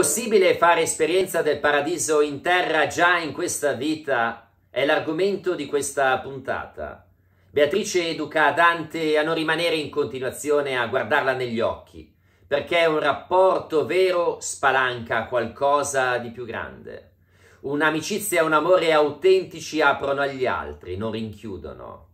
possibile fare esperienza del paradiso in terra già in questa vita? È l'argomento di questa puntata. Beatrice educa Dante a non rimanere in continuazione a guardarla negli occhi, perché un rapporto vero spalanca qualcosa di più grande. Un'amicizia e un amore autentici aprono agli altri, non rinchiudono.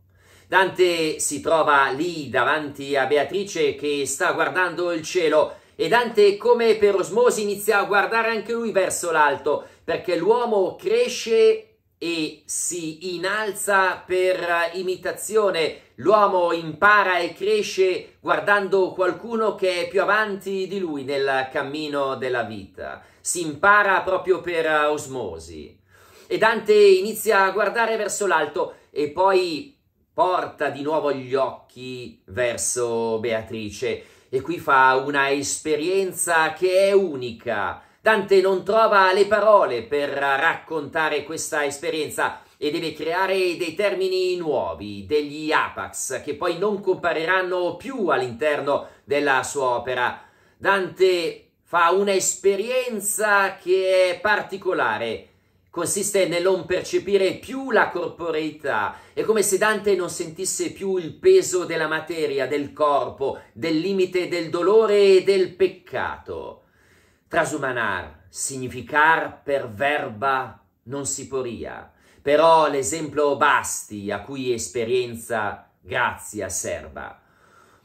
Dante si trova lì davanti a Beatrice che sta guardando il cielo e Dante, come per osmosi, inizia a guardare anche lui verso l'alto, perché l'uomo cresce e si innalza per imitazione. L'uomo impara e cresce guardando qualcuno che è più avanti di lui nel cammino della vita. Si impara proprio per osmosi. E Dante inizia a guardare verso l'alto e poi porta di nuovo gli occhi verso Beatrice e qui fa una esperienza che è unica. Dante non trova le parole per raccontare questa esperienza e deve creare dei termini nuovi, degli apax, che poi non compariranno più all'interno della sua opera. Dante fa un'esperienza che è particolare, consiste nel non percepire più la corporeità. È come se Dante non sentisse più il peso della materia, del corpo, del limite del dolore e del peccato. Trasumanar, significar per verba non si poria. Però l'esempio basti a cui esperienza grazia serva.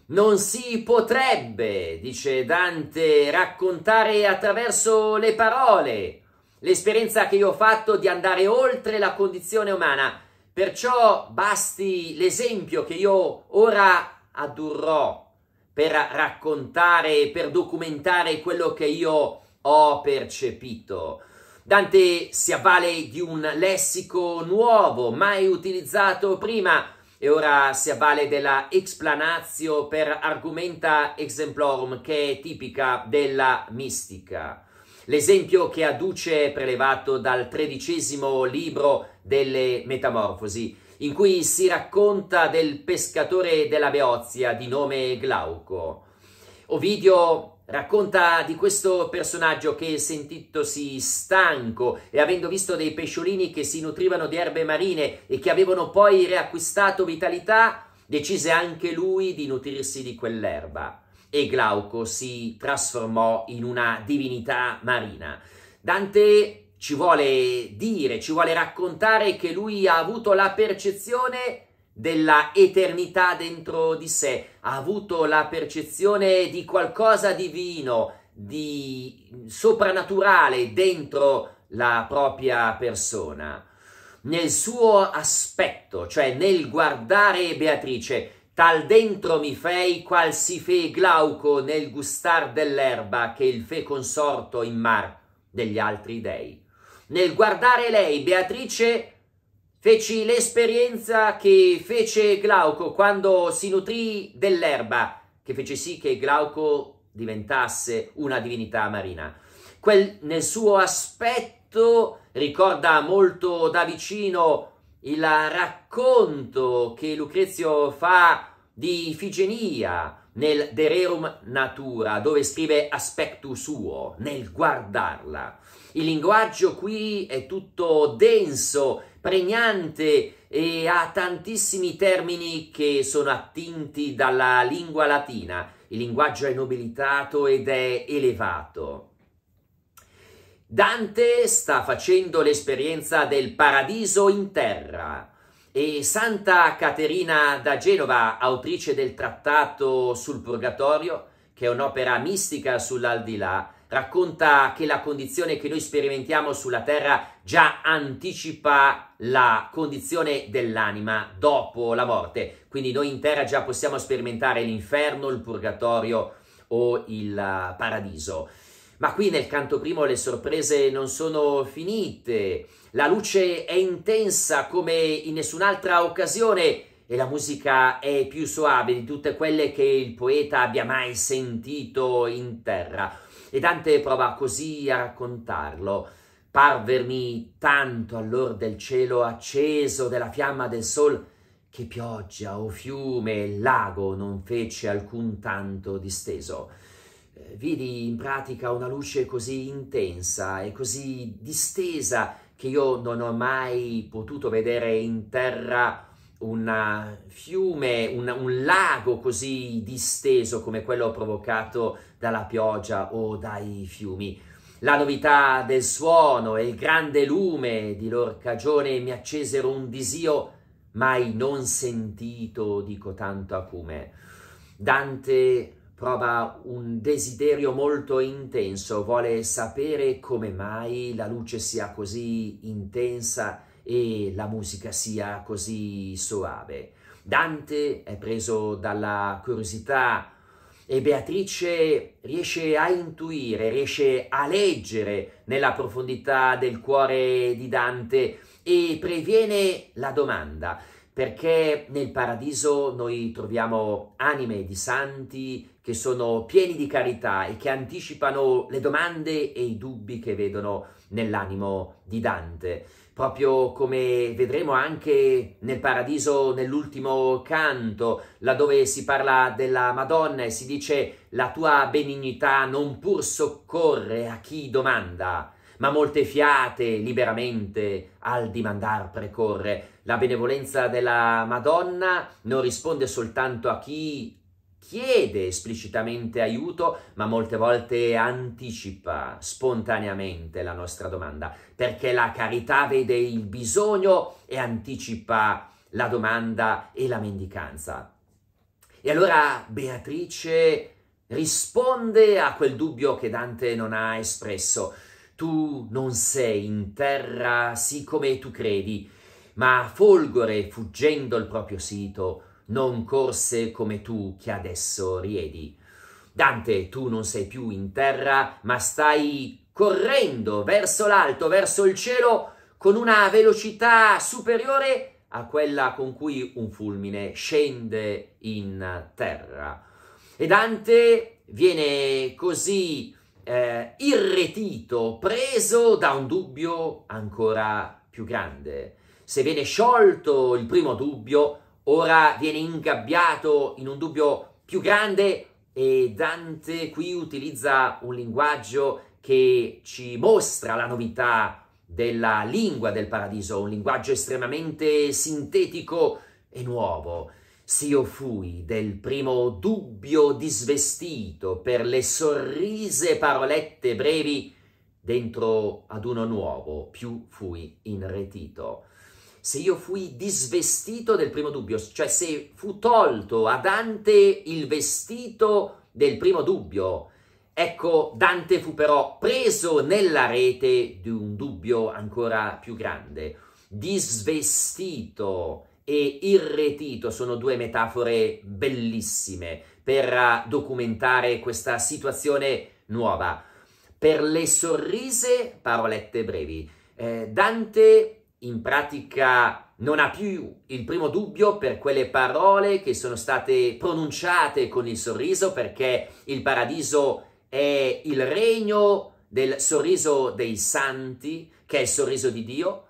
Non si potrebbe, dice Dante, raccontare attraverso le parole l'esperienza che io ho fatto di andare oltre la condizione umana. Perciò basti l'esempio che io ora addurrò per raccontare, per documentare quello che io ho percepito. Dante si avvale di un lessico nuovo, mai utilizzato prima, e ora si avvale della explanatio per argumenta exemplorum, che è tipica della mistica. L'esempio che adduce è prelevato dal tredicesimo libro delle Metamorfosi, in cui si racconta del pescatore della Beozia di nome Glauco. Ovidio racconta di questo personaggio che sentitosi stanco e avendo visto dei pesciolini che si nutrivano di erbe marine e che avevano poi riacquistato vitalità, decise anche lui di nutrirsi di quell'erba e Glauco si trasformò in una divinità marina. Dante ci vuole dire, ci vuole raccontare che lui ha avuto la percezione della eternità dentro di sé, ha avuto la percezione di qualcosa divino, di soprannaturale dentro la propria persona, nel suo aspetto, cioè nel guardare Beatrice, Tal dentro mi fei qual si fe Glauco nel gustar dell'erba che il fe consorto in mar degli altri dei. Nel guardare lei, Beatrice, feci l'esperienza che fece Glauco quando si nutrì dell'erba, che fece sì che Glauco diventasse una divinità marina. Quel, nel suo aspetto ricorda molto da vicino il racconto che Lucrezio fa di Ifigenia nel De Rerum Natura, dove scrive aspectu suo, nel guardarla. Il linguaggio qui è tutto denso, pregnante e ha tantissimi termini che sono attinti dalla lingua latina. Il linguaggio è nobilitato ed è elevato. Dante sta facendo l'esperienza del paradiso in terra e Santa Caterina da Genova, autrice del trattato sul purgatorio, che è un'opera mistica sull'aldilà, racconta che la condizione che noi sperimentiamo sulla terra già anticipa la condizione dell'anima dopo la morte. Quindi noi in terra già possiamo sperimentare l'inferno, il purgatorio o il eh, paradiso. Ma qui nel canto primo le sorprese non sono finite, la luce è intensa come in nessun'altra occasione e la musica è più soave di tutte quelle che il poeta abbia mai sentito in terra. E Dante prova così a raccontarlo. Parvermi tanto allor del cielo acceso, della fiamma del sol, che pioggia o fiume, lago non fece alcun tanto disteso eh, vidi in pratica una luce così intensa e così distesa che io non ho mai potuto vedere in terra un eh, fiume, un, un lago così disteso come quello provocato dalla pioggia o dai fiumi. La novità del suono e il grande lume di lor cagione mi accesero un disio mai non sentito di cotanto acume. Dante prova un desiderio molto intenso, vuole sapere come mai la luce sia così intensa e la musica sia così soave. Dante è preso dalla curiosità e Beatrice riesce a intuire, riesce a leggere nella profondità del cuore di Dante e previene la domanda perché nel paradiso noi troviamo anime di santi che sono pieni di carità e che anticipano le domande e i dubbi che vedono nell'animo di Dante. Proprio come vedremo anche nel paradiso nell'ultimo canto, laddove si parla della Madonna e si dice la tua benignità non pur soccorre a chi domanda ma molte fiate liberamente al dimandar precorre. La benevolenza della Madonna non risponde soltanto a chi chiede esplicitamente aiuto, ma molte volte anticipa spontaneamente la nostra domanda, perché la carità vede il bisogno e anticipa la domanda e la mendicanza. E allora Beatrice risponde a quel dubbio che Dante non ha espresso tu non sei in terra siccome tu credi, ma Folgore, fuggendo il proprio sito, non corse come tu che adesso riedi. Dante, tu non sei più in terra, ma stai correndo verso l'alto, verso il cielo, con una velocità superiore a quella con cui un fulmine scende in terra. E Dante viene così eh, irretito, preso da un dubbio ancora più grande. Se viene sciolto il primo dubbio, ora viene ingabbiato in un dubbio più grande e Dante qui utilizza un linguaggio che ci mostra la novità della lingua del paradiso, un linguaggio estremamente sintetico e nuovo. S'io fui del primo dubbio disvestito per le sorrise parolette brevi, dentro ad uno nuovo più fui inretito. Se io fui disvestito del primo dubbio, cioè se fu tolto a Dante il vestito del primo dubbio, ecco Dante fu però preso nella rete di un dubbio ancora più grande, disvestito e il sono due metafore bellissime per eh, documentare questa situazione nuova. Per le sorrise, parolette brevi, eh, Dante in pratica non ha più il primo dubbio per quelle parole che sono state pronunciate con il sorriso perché il paradiso è il regno del sorriso dei santi, che è il sorriso di Dio,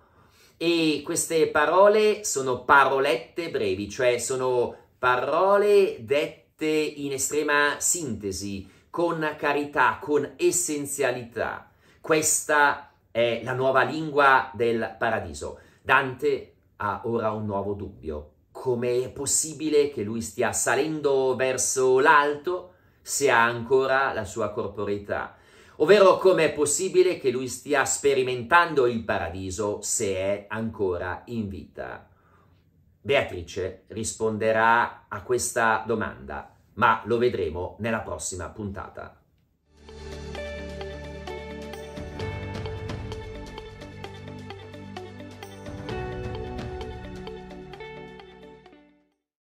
e queste parole sono parolette brevi, cioè sono parole dette in estrema sintesi, con carità, con essenzialità. Questa è la nuova lingua del paradiso. Dante ha ora un nuovo dubbio. Come è possibile che lui stia salendo verso l'alto se ha ancora la sua corporeità? ovvero come è possibile che lui stia sperimentando il paradiso se è ancora in vita. Beatrice risponderà a questa domanda, ma lo vedremo nella prossima puntata.